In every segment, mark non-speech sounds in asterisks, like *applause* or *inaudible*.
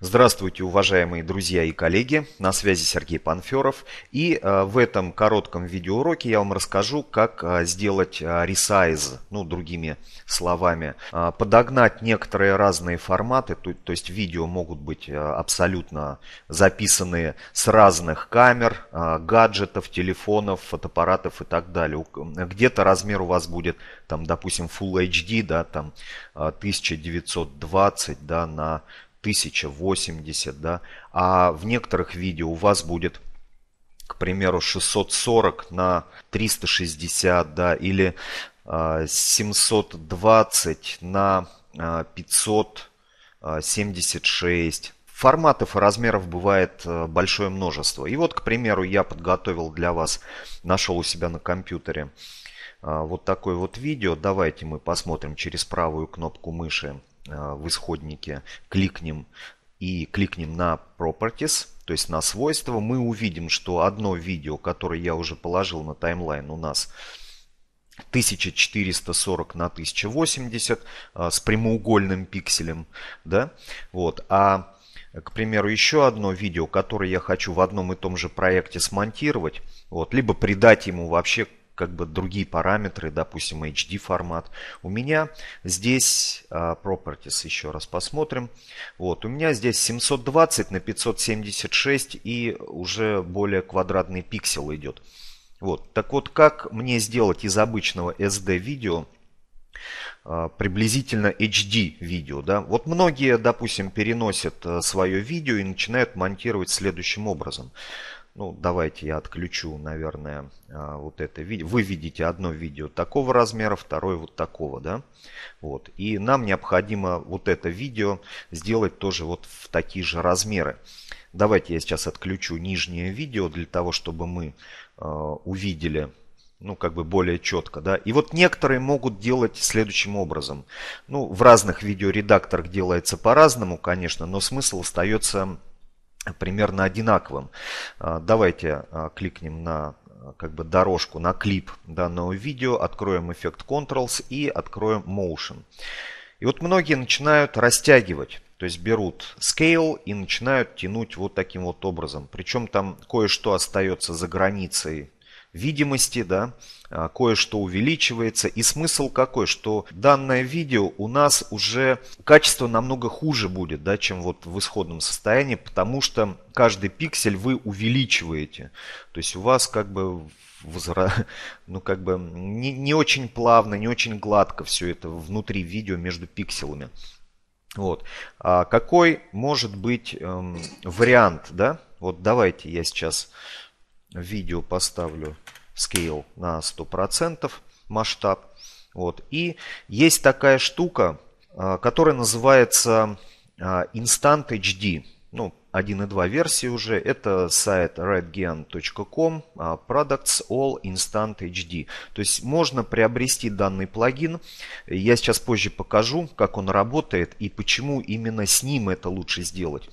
Здравствуйте, уважаемые друзья и коллеги, на связи Сергей Панферов и э, в этом коротком видеоуроке я вам расскажу, как э, сделать э, ресайз, ну другими словами, подогнать некоторые разные форматы, то, то есть видео могут быть абсолютно записаны с разных камер, гаджетов, телефонов, фотоаппаратов и так далее. Где-то размер у вас будет, там, допустим, Full HD, да, там 1920 да, на 1080, да, а в некоторых видео у вас будет, к примеру, 640 на 360, да, или 720 а, на 576. А, Форматов и размеров бывает э, большое множество. И вот, к примеру, я подготовил для вас, нашел у себя на компьютере а, вот такое вот видео. Давайте мы посмотрим через правую кнопку мыши Э, в исходнике кликнем и кликнем на Properties, то есть на свойства, мы увидим, что одно видео, которое я уже положил на таймлайн у нас 1440 на 1080 э, с прямоугольным пикселем. Да? Вот. А, к примеру, еще одно видео, которое я хочу в одном и том же проекте смонтировать, вот, либо придать ему вообще как бы другие параметры, допустим, HD формат. У меня здесь а, properties еще раз посмотрим. Вот, у меня здесь 720 на 576 и уже более квадратный пиксел идет. Вот, так вот, как мне сделать из обычного SD видео а, приблизительно HD видео. Да? Вот многие, допустим, переносят а, свое видео и начинают монтировать следующим образом. Ну, давайте я отключу, наверное, а, вот это видео. Вы видите одно видео такого размера, второе вот такого, да? Вот. И нам необходимо вот это видео сделать тоже вот в такие же размеры. Давайте я сейчас отключу нижнее видео для того, чтобы мы а, увидели ну, как бы более четко, да. И вот некоторые могут делать следующим образом. Ну, в разных видеоредакторах делается по-разному, конечно, но смысл остается примерно одинаковым. А, давайте а, кликнем на а, как бы дорожку, на клип данного видео, откроем эффект Controls и откроем Motion. И вот многие начинают растягивать. То есть берут scale и начинают тянуть вот таким вот образом. Причем там кое-что остается за границей видимости, да, а, кое-что увеличивается. И смысл какой, что данное видео у нас уже качество намного хуже будет, да, чем вот в исходном состоянии, потому что каждый пиксель вы увеличиваете. То есть у вас как бы возра... *laughs* ну как бы не, не очень плавно, не очень гладко все это внутри видео между пикселами. Вот. А какой может быть эм, вариант, да? Вот давайте я сейчас видео поставлю scale на 100% масштаб. Вот. И есть такая штука, а, которая называется а, Instant HD. Ну, 1.2 версии уже. Это сайт redgen.com а, products all instant HD. То есть можно приобрести данный плагин. Я сейчас позже покажу, как он работает и почему именно с ним это лучше сделать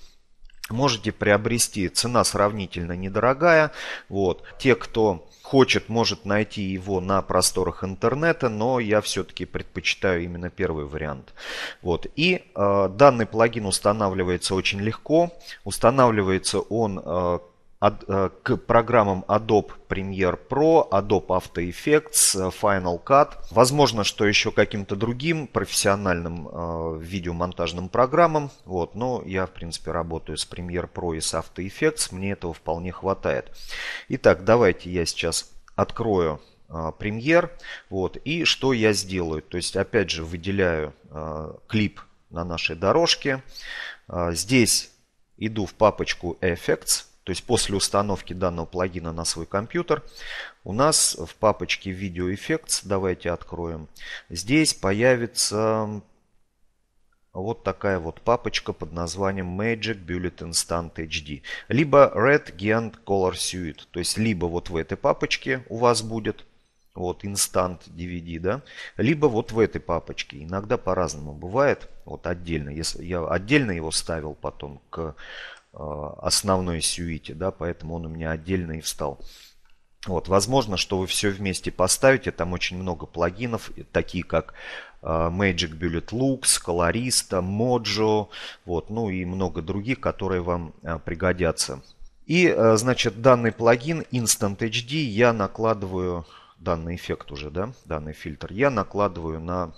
можете приобрести. Цена сравнительно недорогая. Вот. Те, кто хочет, может найти его на просторах интернета, но я все-таки предпочитаю именно первый вариант. Вот. И э, данный плагин устанавливается очень легко. Устанавливается он э, Э, к программам Adobe Premiere Pro, Adobe After Effects, э, Final Cut. Возможно, что еще каким-то другим профессиональным э, видеомонтажным программам. Вот, но я, в принципе, работаю с Premiere Pro и с After Effects. Мне этого вполне хватает. Итак, давайте я сейчас открою Premiere. Вот, и что я сделаю? То есть, опять же, выделяю клип на нашей дорожке. Здесь иду в папочку Effects. То есть после установки данного плагина на свой компьютер у нас в папочке Video Effects, давайте откроем, здесь появится вот такая вот папочка под названием Magic Bullet Instant HD. Либо Red Giant Color Suite. То есть либо вот в этой папочке у вас будет вот Instant DVD, да, либо вот в этой папочке. Иногда по-разному бывает. Вот отдельно, если я отдельно его ставил потом к Э, основной сюите, да, поэтому он у меня отдельно и встал. Вот, возможно, что вы все вместе поставите, там очень много плагинов, такие как э, Magic Bullet Lux, Colorista, Mojo, вот, ну и много других, которые вам э, пригодятся. И, значит, данный плагин Instant HD я накладываю, данный эффект уже, да, данный фильтр, я накладываю на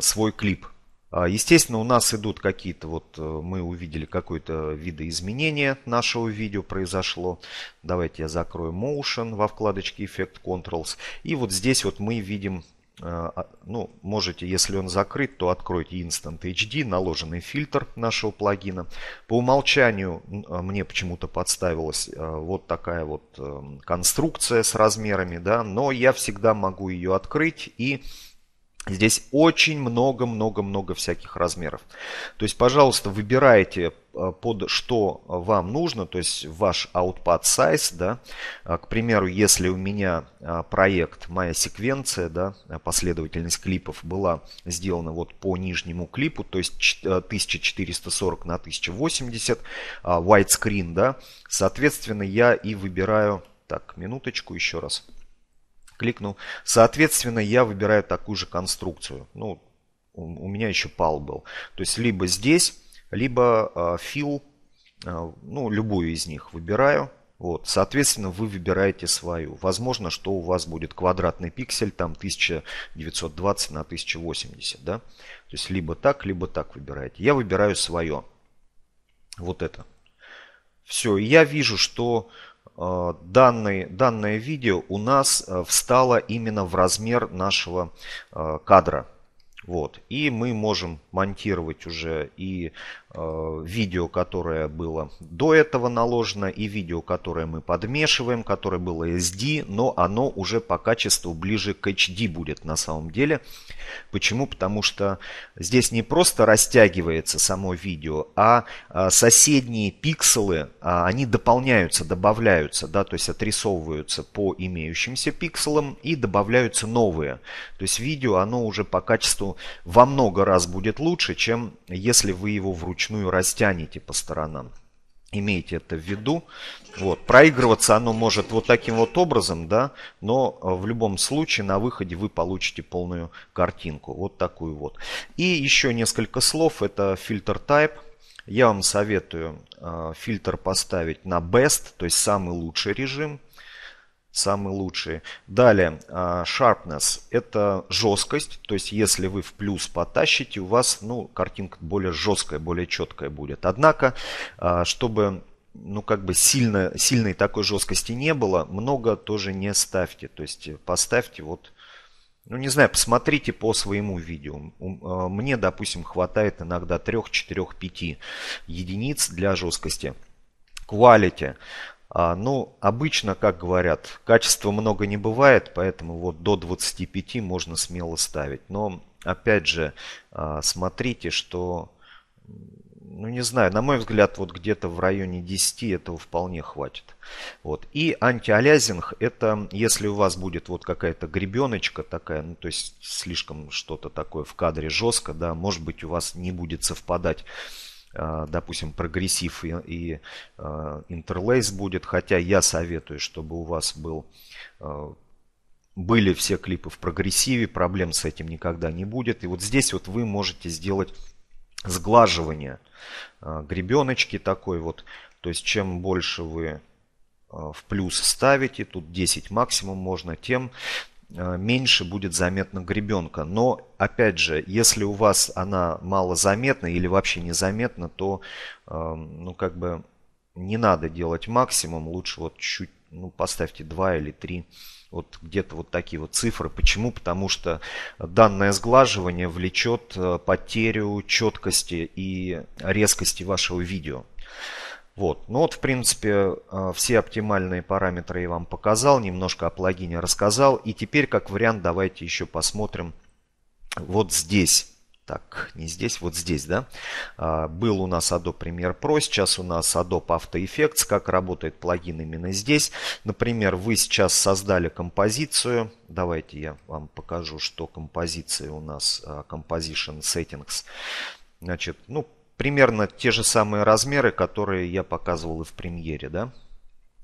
свой клип, а, естественно, у нас идут какие-то, вот э, мы увидели какое-то видоизменение нашего видео произошло. Давайте я закрою Motion во вкладочке Effect Controls. И вот здесь вот мы видим, э, а, ну, можете, если он закрыт, то откройте Instant HD, наложенный фильтр нашего плагина. По умолчанию а, мне почему-то подставилась э, вот такая вот эм, конструкция с размерами, да, но я всегда могу ее открыть и Здесь очень много-много-много всяких размеров. То есть, пожалуйста, выбирайте э, под что вам нужно, то есть ваш output size, да. А, к примеру, если у меня а, проект, моя секвенция, да, последовательность клипов была сделана вот по нижнему клипу, то есть 1440 э, на 1080, а, widescreen, да. Соответственно, я и выбираю, так, минуточку еще раз кликнул. Соответственно, я выбираю такую же конструкцию. Ну, у меня еще пал был. То есть либо здесь, либо фил. А, а, ну, любую из них выбираю. Вот, соответственно, вы выбираете свою. Возможно, что у вас будет квадратный пиксель, там 1920 на 1080, да? То есть либо так, либо так выбираете. Я выбираю свое. Вот это. Все, я вижу, что Э, данный, данное видео у нас э, встало именно в размер нашего э, кадра. Вот. И мы можем монтировать уже и Э, видео, которое было до этого наложено, и видео, которое мы подмешиваем, которое было SD, но оно уже по качеству ближе к HD будет на самом деле. Почему? Потому что здесь не просто растягивается само видео, а, а соседние пикселы, а, они дополняются, добавляются, да, то есть отрисовываются по имеющимся пикселам и добавляются новые. То есть видео, оно уже по качеству во много раз будет лучше, чем если вы его вручную вручную растянете по сторонам. Имейте это в виду. Вот. Проигрываться оно может вот таким вот образом, да, но э, в любом случае на выходе вы получите полную картинку. Вот такую вот. И еще несколько слов. Это фильтр type. Я вам советую э, фильтр поставить на best, то есть самый лучший режим самые лучшие. Далее, а, sharpness – это жесткость, то есть если вы в плюс потащите, у вас ну, картинка более жесткая, более четкая будет. Однако, а, чтобы ну, как бы сильно, сильной такой жесткости не было, много тоже не ставьте. То есть поставьте вот, ну, не знаю, посмотрите по своему видео. А, мне, допустим, хватает иногда 3, 4, 5 единиц для жесткости. Quality. А, ну, обычно, как говорят, качества много не бывает, поэтому вот до 25 можно смело ставить. Но, опять же, а, смотрите, что, ну, не знаю, на мой взгляд, вот где-то в районе 10 этого вполне хватит. Вот. И антиалязинг, это если у вас будет вот какая-то гребеночка такая, ну, то есть слишком что-то такое в кадре жестко, да, может быть, у вас не будет совпадать а, допустим, прогрессив и, и а, интерлейс будет. Хотя я советую, чтобы у вас был, а, были все клипы в прогрессиве, проблем с этим никогда не будет. И вот здесь вот вы можете сделать сглаживание гребеночки такой вот. То есть чем больше вы в плюс ставите, тут 10 максимум можно, тем Э, меньше будет заметно гребенка. Но, опять же, если у вас она мало заметна или вообще незаметна, то, эм, ну, как бы не надо делать максимум. Лучше вот чуть, ну, поставьте 2 или 3 вот где-то вот такие вот цифры. Почему? Потому что данное сглаживание влечет э, потерю четкости и резкости вашего видео. Вот. Ну вот, в принципе, э, все оптимальные параметры я вам показал, немножко о плагине рассказал. И теперь, как вариант, давайте еще посмотрим вот здесь. Так, не здесь, вот здесь, да. А, был у нас Adobe Premiere Pro, сейчас у нас Adobe After Effects. Как работает плагин именно здесь. Например, вы сейчас создали композицию. Давайте я вам покажу, что композиция у нас, а, Composition Settings. Значит, ну, примерно те же самые размеры, которые я показывал и в премьере, да.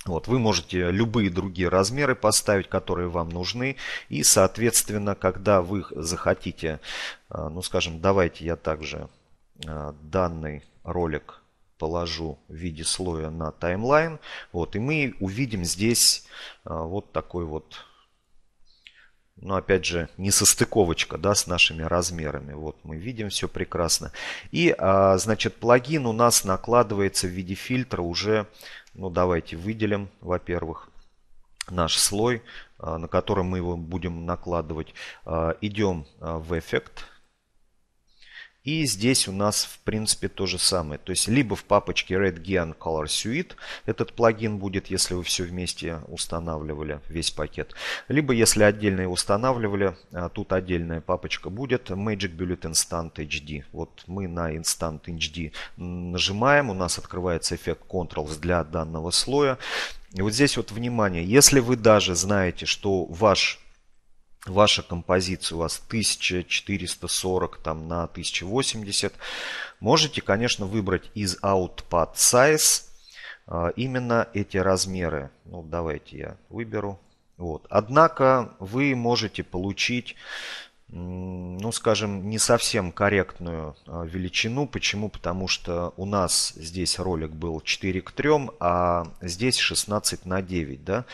Вот, вы можете любые другие размеры поставить, которые вам нужны. И, соответственно, когда вы захотите, э, ну, скажем, давайте я также э, данный ролик положу в виде слоя на таймлайн. Вот, и мы увидим здесь э, вот такой вот но ну, опять же не состыковочка да, с нашими размерами. Вот мы видим все прекрасно. И а, значит плагин у нас накладывается в виде фильтра уже, ну давайте выделим, во-первых, наш слой, а, на котором мы его будем накладывать. А, Идем в эффект, и здесь у нас, в принципе, то же самое. То есть, либо в папочке RedGean Color Suite этот плагин будет, если вы все вместе устанавливали, весь пакет. Либо, если отдельно его устанавливали, а, тут отдельная папочка будет Magic Bullet Instant HD. Вот мы на Instant HD нажимаем, у нас открывается эффект Controls для данного слоя. И вот здесь вот внимание, если вы даже знаете, что ваш ваша композиция у вас 1440 там, на 1080, можете, конечно, выбрать из Output Size а, именно эти размеры. Ну, давайте я выберу. Вот. Однако вы можете получить ну, скажем, не совсем корректную а, величину. Почему? Потому что у нас здесь ролик был 4 к 3, а здесь 16 на 9, да.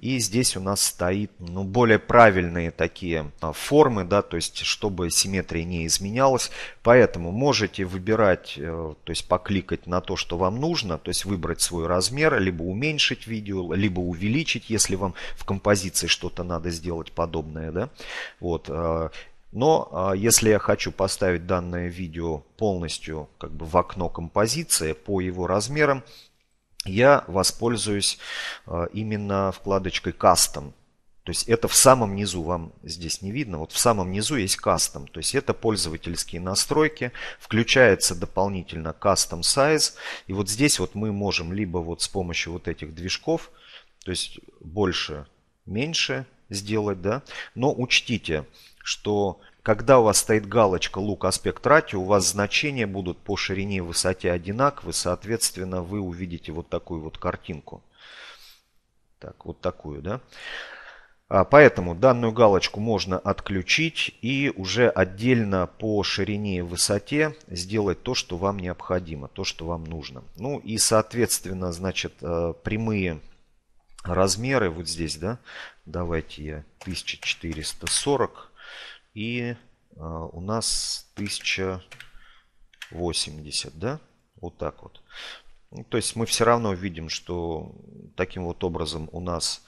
И здесь у нас стоит, ну, более правильные такие а, формы, да, то есть, чтобы симметрия не изменялась. Поэтому можете выбирать, э, то есть, покликать на то, что вам нужно, то есть, выбрать свой размер, либо уменьшить видео, либо увеличить, если вам в композиции что-то надо сделать подобное, да. Вот а, но а, если я хочу поставить данное видео полностью как бы в окно композиции по его размерам, я воспользуюсь а, именно вкладочкой Кастом. То есть это в самом низу, вам здесь не видно, вот в самом низу есть кастом. То есть это пользовательские настройки, включается дополнительно кастом size. И вот здесь вот мы можем либо вот с помощью вот этих движков, то есть больше, меньше, сделать, да. Но учтите, что когда у вас стоит галочка лук аспект ратио, у вас значения будут по ширине и высоте одинаковы, соответственно, вы увидите вот такую вот картинку. Так, вот такую, да. А, поэтому данную галочку можно отключить и уже отдельно по ширине и высоте сделать то, что вам необходимо, то, что вам нужно. Ну и соответственно, значит, э, прямые размеры вот здесь, да, давайте я 1440 и э, у нас 1080, да, вот так вот. Ну, то есть мы все равно видим, что таким вот образом у нас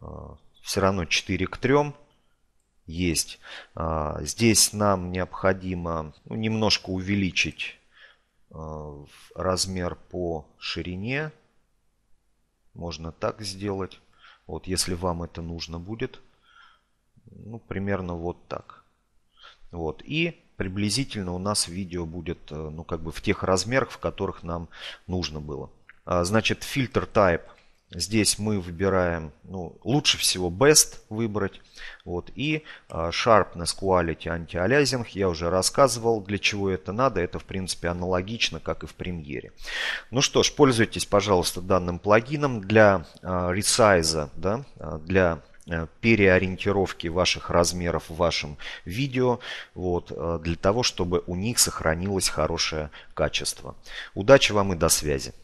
э, а, все равно 4 к 3 есть. Э, здесь нам необходимо ну, немножко увеличить размер по ширине можно так сделать. Вот если вам это нужно будет. Ну, примерно вот так. Вот. И приблизительно у нас видео будет, э, ну, как бы в тех размерах, в которых нам нужно было. А, значит, фильтр type Здесь мы выбираем, ну, лучше всего Best выбрать. Вот, и а, Sharpness Quality Anti-Aliasing я уже рассказывал, для чего это надо. Это, в принципе, аналогично, как и в премьере. Ну что ж, пользуйтесь, пожалуйста, данным плагином для ресайза, да, а, для э, переориентировки ваших размеров в вашем видео, вот, а, для того, чтобы у них сохранилось хорошее качество. Удачи вам и до связи!